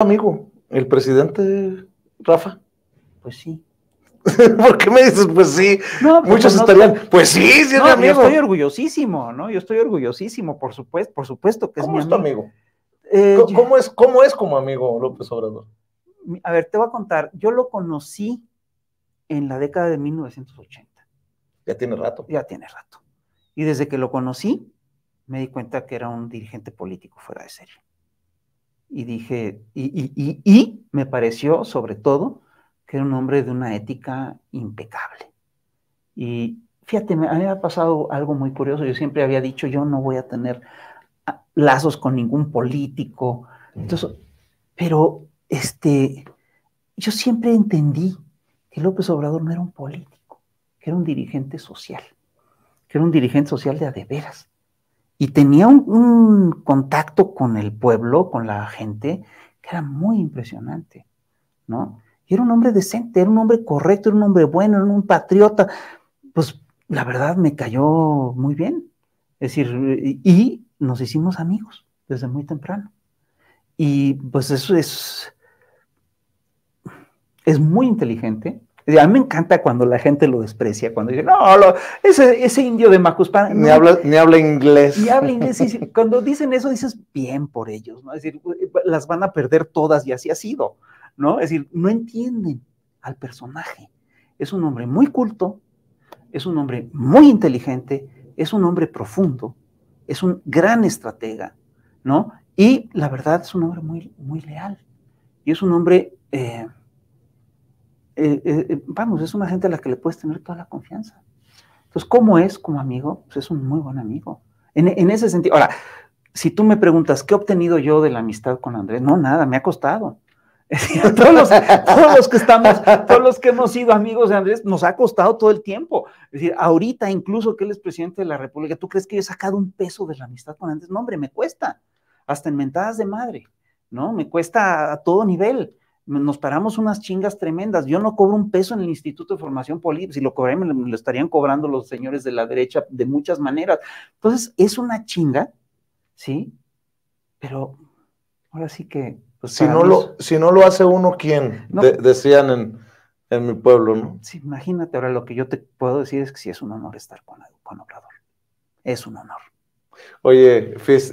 amigo, el presidente Rafa. Pues sí. ¿Por qué me dices, pues sí? Pues Muchos estarían, pues sí, sí es mi amigo. Yo estoy orgullosísimo, ¿no? Yo estoy orgullosísimo, por supuesto, por supuesto que es mi amigo. ¿Cómo es tu eh, ¿Cómo, es, ¿Cómo es como amigo López Obrador? A ver, te voy a contar. Yo lo conocí en la década de 1980. Ya tiene rato. Ya tiene rato. Y desde que lo conocí, me di cuenta que era un dirigente político fuera de serie y dije, y, y, me pareció sobre todo que era un hombre de una ética impecable. Y fíjate, me, a mí me ha pasado algo muy curioso, yo siempre había dicho, yo no voy a tener ah, lazos con ningún político, entonces, pero este, yo siempre entendí que López Obrador no era un político, que era un dirigente social, que era un dirigente social de a de veras y tenía un, contacto con el pueblo, con la gente, que era muy impresionante, ¿no? Y era un hombre decente, era un hombre correcto, era un hombre bueno, era un patriota. Pues la verdad me cayó muy bien. Es decir, y nos hicimos amigos desde muy temprano. Y pues eso es, es muy inteligente, a mí me encanta cuando la gente lo desprecia, cuando dice, no, ese, indio de Macuspana. Ni, habla, habla inglés. Ni habla inglés. cuando dicen eso, dices, bien por ellos, ¿no? Es decir, las van a perder todas y así ha sido, ¿no? Es decir, no entienden al personaje. Es un hombre muy culto, es un hombre muy inteligente, es un hombre profundo, es un gran estratega, ¿no? Y la verdad es un hombre muy, muy leal. Y es un hombre eh, eh, eh, eh, vamos, es una gente a la que le puedes tener toda la confianza. Entonces, ¿cómo es como amigo? Pues es un muy buen amigo. En, ese sentido, ahora, si tú me preguntas, ¿qué he obtenido yo de la amistad con Andrés? No, nada, me ha costado. todos, los, todos, los, que estamos, todos los que hemos sido amigos de Andrés, nos ha costado todo el tiempo. Es decir, ahorita incluso que él es presidente de la República, ¿tú crees que yo he sacado un peso de la amistad con Andrés? No, hombre, me cuesta, hasta en mentadas de madre, ¿no? Me cuesta a todo nivel nos paramos unas chingas tremendas. Yo no cobro un peso en el Instituto de Formación Política, si lo cobré, me lo estarían cobrando los señores de la derecha de muchas maneras. Entonces, es una chinga, ¿sí? Pero ahora sí que... Pues, si, no lo, si no lo hace uno, ¿quién? decían en, mi pueblo, ¿no? Sí, imagínate, ahora lo que yo te puedo decir es que sí es un honor estar con, con Obrador. Es un honor. Oye, Fis,